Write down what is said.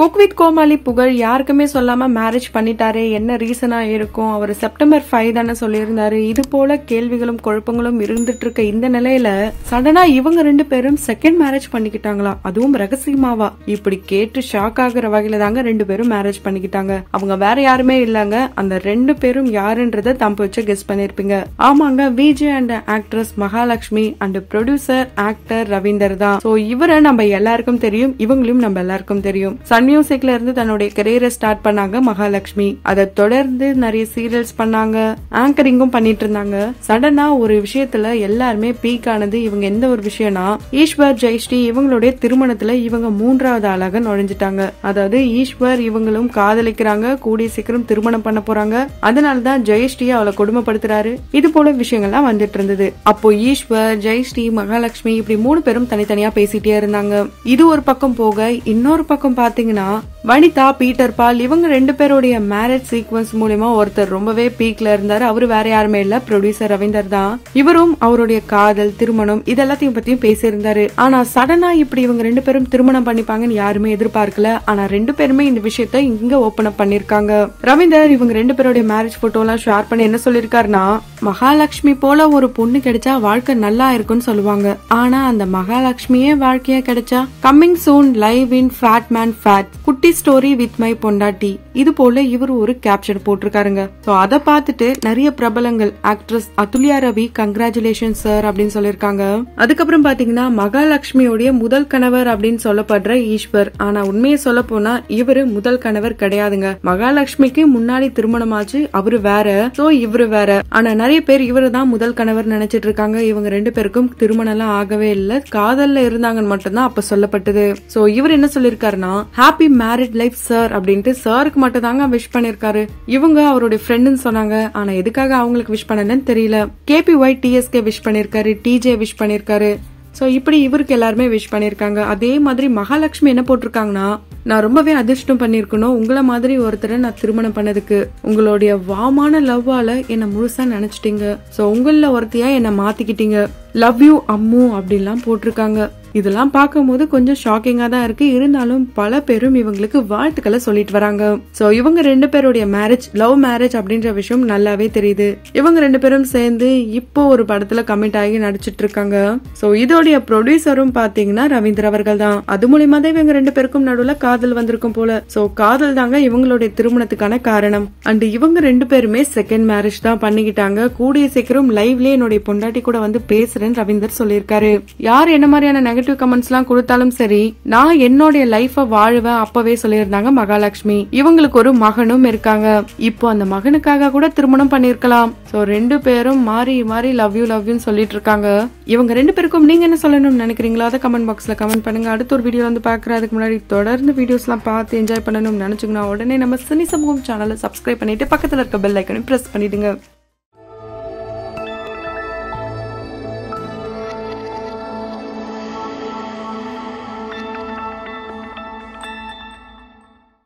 cook with கோமாளி புகழ் யாருக்குமே சொல்லாமல் மேரேஜ் பண்ணிட்டாரு என்ன ரீசனா இருக்கும் அவர் செப்டம்பர் ஃபைவ் தானே சொல்லியிருந்தாரு இது போல கேள்விகளும் குழப்பங்களும் இருந்துட்டு இருக்க இந்த நிலையில சடனாக இவங்க ரெண்டு பேரும் செகண்ட் மேரேஜ் பண்ணிக்கிட்டாங்களா அதுவும் ரகசியமாவா இப்படி கேட்டு ஷாக் ஆகுற வகையில தாங்க ரெண்டு பேரும் மேரேஜ் பண்ணிக்கிட்டாங்க அவங்க வேற யாருமே இல்லாங்க அந்த ரெண்டு பேரும் யாருன்றத தம்பி வச்சு கெஸ் பண்ணிருப்பீங்க ஆமாங்க Vijay and actress Mahalakshmi and producer actor Ravindar தான் ஸோ இவரை நம்ம எல்லாருக்கும் தெரியும் இவங்களையும் நம்ம எல்லாருக்கும் தெரியும் சன் மியூசிக்ல இருந்து தன்னுடைய கெரியரை ஸ்டார்ட் பண்ணாங்க மகாலட்சுமி அதை தொடர்ந்து நிறைய சீரியல்ஸ் பண்ணாங்க ஆங்கரிங்கும் பண்ணிட்டு இருந்தாங்க சடனா ஒரு விஷயத்துல எல்லாருமே பீக் ஆனது இவங்க எந்த ஒரு விஷயம்னா ஈஸ்வர் ஜெயஸ்ரீ இவங்களுடைய திருமணத்துல இவங்க மூன்றாவது ஆளாக நுழைஞ்சிட்டாங்க அதாவது ஈஸ்வர் இவங்களும் காதலிக்கிறாங்க கூடிய சீக்கிரம் திருமணம் பண்ண போறாங்க அதனாலதான் ஜெயஸ்ரீ அவளை கொடுமைப்படுத்துறாரு இது போல விஷயங்கள்லாம் வந்துட்டு இருந்தது அப்போ ஈஸ்வர் ஜெயஸ்ரீ மகாலட்சுமி இப்படி மூணு பேரும் தனித்தனியா பேசிட்டே இருந்தாங்க இது ஒரு பக்கம் போக இன்னொரு பக்கம் பாத்தீங்கன்னா 나와 வனிதா பீட்டர் பால் இவங்க ரெண்டு பேருடைய மேரேஜ் சீக்வன்ஸ் மூலயமா ஒருத்தர் ரொம்பவே பீக்ல இருந்தாரு அவர் வேற யாருமே இல்ல ப்ரொடியூசர் ரவீந்தர் தான் இவரும் அவருடைய காதல் திருமணம் இதெல்லாத்தையும் பத்தியும் பேசியிருந்தாரு ஆனா சடனா இப்படி இவங்க ரெண்டு பேரும் திருமணம் பண்ணிப்பாங்கன்னு யாருமே எதிர்பார்க்கல ஆனா ரெண்டு பேருமே இந்த விஷயத்த இங்க ஓபன் அப் பண்ணிருக்காங்க ரவீந்தர் இவங்க ரெண்டு பேருடைய மேரேஜ் போட்டோ எல்லாம் ஷேர் பண்ணி என்ன சொல்லிருக்காருன்னா மகாலட்சுமி போல ஒரு பொண்ணு கிடைச்சா வாழ்க்கை நல்லா இருக்கும்னு சொல்லுவாங்க ஆனா அந்த மகாலட்சுமியே வாழ்க்கையா கிடைச்சா coming soon live in fat man fat குட்டி ஸ்டோரி வித் மை பொண்டாட்டி இது போல இவர் ஒரு கேப்ஷன் போட்டிருக்காருங்க ஸோ அதை பார்த்துட்டு நிறைய பிரபலங்கள் actress Athulya Ravi congratulation sir அப்படின்னு சொல்லியிருக்காங்க அதுக்கப்புறம் பாத்தீங்கன்னா மகாலட்சுமியோடைய முதல் கணவர் அப்படின்னு சொல்லப்படுற ஈஸ்வர் ஆனா உண்மையை சொல்ல போனா இவரு முதல் கணவர் கிடையாதுங்க மகாலட்சுமிக்கு முன்னாடி திருமணமாச்சு அவரு வேற சோ இவரு வேற ஆனா நிறைய பேர் இவரு தான் முதல் கணவர் நினைச்சிட்டு இருக்காங்க இவங்க ரெண்டு பேருக்கும் திருமணம் எல்லாம் ஆகவே இல்ல காதல்ல இருந்தாங்கன்னு மட்டும்தான் அப்ப சொல்லப்பட்டது சோ இவர் என்ன சொல்லிருக்காருன்னா happy marriage married life sir அப்படின்ட்டு சாருக்கு மட்டும் தாங்க விஷ் பண்ணிருக்காரு இவங்க அவருடைய ஃப்ரெண்டுன்னு சொன்னாங்க ஆனா எதுக்காக அவங்களுக்கு விஷ் பண்ணனேன்னு தெரியல பி ஒய் டிஎஸ்கே விஷ் பண்ணிருக்காரு டிஜே விஷ் பண்ணிருக்காரு ஸோ இப்படி இவருக்கு எல்லாருமே விஷ் பண்ணியிருக்காங்க அதே மாதிரி மகாலட்சுமி என்ன போட்டிருக்காங்கன்னா நான் ரொம்பவே அதிர்ஷ்டம் பண்ணியிருக்கணும் உங்களை மாதிரி ஒருத்தரை நான் திருமணம் பண்ணதுக்கு உங்களுடைய வாமான லவ்வால என்னை முழுசா நினைச்சிட்டீங்க ஸோ உங்களில் ஒருத்தையா என்னை மாத்திக்கிட்டீங்க லவ் யூ அம்மு அப்படின்லாம் போட்டிருக்காங்க இதெல்லாம் பார்க்கும்போது கொஞ்சம் ஷாக்கிங்கா தான் இருக்கு இருந்தாலும் பல பேரும் இவங்களுக்கு வாழ்த்துக்களை சொல்லிட்டு வராங்க சோ இவங்க ரெண்டு பேருடைய மேரேஜ் லவ் மேரேஜ் அப்படின்ற விஷயம் நல்லாவே தெரியுது இவங்க ரெண்டு பேரும் சேர்ந்து இப்போ ஒரு படத்துல கமிட் ஆகி நடிச்சிட்டு இருக்காங்க சோ இதோடைய ப்ரொடியூசரும் பாத்தீங்கன்னா ரவீந்திர அவர்கள் தான் அது மூலியமா தான் இவங்க ரெண்டு பேருக்கும் நடுவுல காதல் காதல் வந்திருக்கும் போல சோ காதல் தாங்க இவங்களுடைய திருமணத்துக்கான காரணம் அண்ட் இவங்க ரெண்டு பேருமே செகண்ட் மேரேஜ் தான் பண்ணிக்கிட்டாங்க கூடிய சீக்கிரம் லைவ்லயே என்னுடைய பொண்டாட்டி கூட வந்து பேசுறேன்னு ரவீந்தர் சொல்லியிருக்காரு யார் என்ன மாதிரியான நெகட்டிவ் கமெண்ட்ஸ் எல்லாம் கொடுத்தாலும் சரி நான் என்னுடைய லைஃப வாழுவேன் அப்பவே சொல்லியிருந்தாங்க மகாலட்சுமி இவங்களுக்கு ஒரு மகனும் இருக்காங்க இப்போ அந்த மகனுக்காக கூட திருமணம் பண்ணிருக்கலாம் சோ ரெண்டு பேரும் மாறி மாறி லவ் யூ லவ் யூ சொல்லிட்டு இருக்காங்க இவங்க ரெண்டு பேருக்கும் நீங்க என்ன சொல்லணும்னு நினைக்கிறீங்களா அதை கமெண்ட் பாக்ஸ்ல கமெண்ட் பண்ணுங்க அடுத்த ஒரு வீடியோ வந்து பாக்குறதுக்கு முன்னாடி தொடர்ந்து வீடியோஸ்லாம் பார்த்து என்ஜாய் பண்ணணும்னு நினச்சிங்கன்னா உடனே நம்ம சினி சமூகம் சேனலை சப்ஸ்கிரைப் பண்ணிவிட்டு பக்கத்தில் இருக்க பெல் ஐக்கனையும் ப்ரெஸ் பண்ணிவிடுங்க